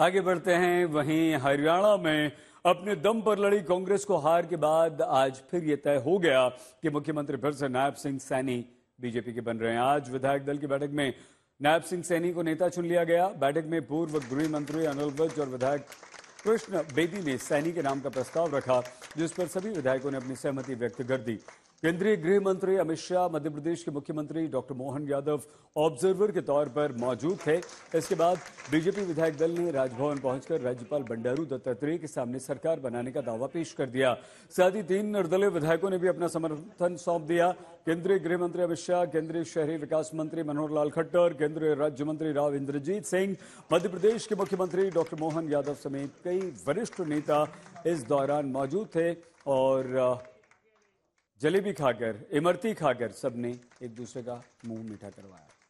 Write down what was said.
आगे बढ़ते हैं वहीं हरियाणा में अपने दम पर लड़ी कांग्रेस को हार के बाद आज फिर यह तय हो गया कि मुख्यमंत्री फिर से नायब सिंह सैनी बीजेपी के बन रहे हैं आज विधायक दल की बैठक में नायब सिंह सैनी को नेता चुन लिया गया बैठक में पूर्व गृह मंत्री अनिल विज और विधायक कृष्ण बेदी ने सैनी के नाम का प्रस्ताव रखा जिस पर सभी विधायकों ने अपनी सहमति व्यक्त कर दी केंद्रीय गृह मंत्री अमित शाह मध्य प्रदेश के मुख्यमंत्री डॉक्टर मोहन यादव ऑब्जर्वर के तौर पर मौजूद थे इसके बाद बीजेपी विधायक दल ने राजभवन पहुंचकर राज्यपाल बंडारू दत्तात्रेय के सामने सरकार बनाने का दावा पेश कर दिया साथ ही तीन निर्दलीय विधायकों ने भी अपना समर्थन सौंप दिया केंद्रीय गृह मंत्री अमित शाह केंद्रीय शहरी विकास मंत्री मनोहर लाल खट्टर केंद्रीय राज्य मंत्री राव इंद्रजीत सिंह मध्य प्रदेश के मुख्यमंत्री डॉक्टर मोहन यादव समेत कई वरिष्ठ नेता इस दौरान मौजूद थे और जलेबी खाकर इमरती खाकर सबने एक दूसरे का मुंह मीठा करवाया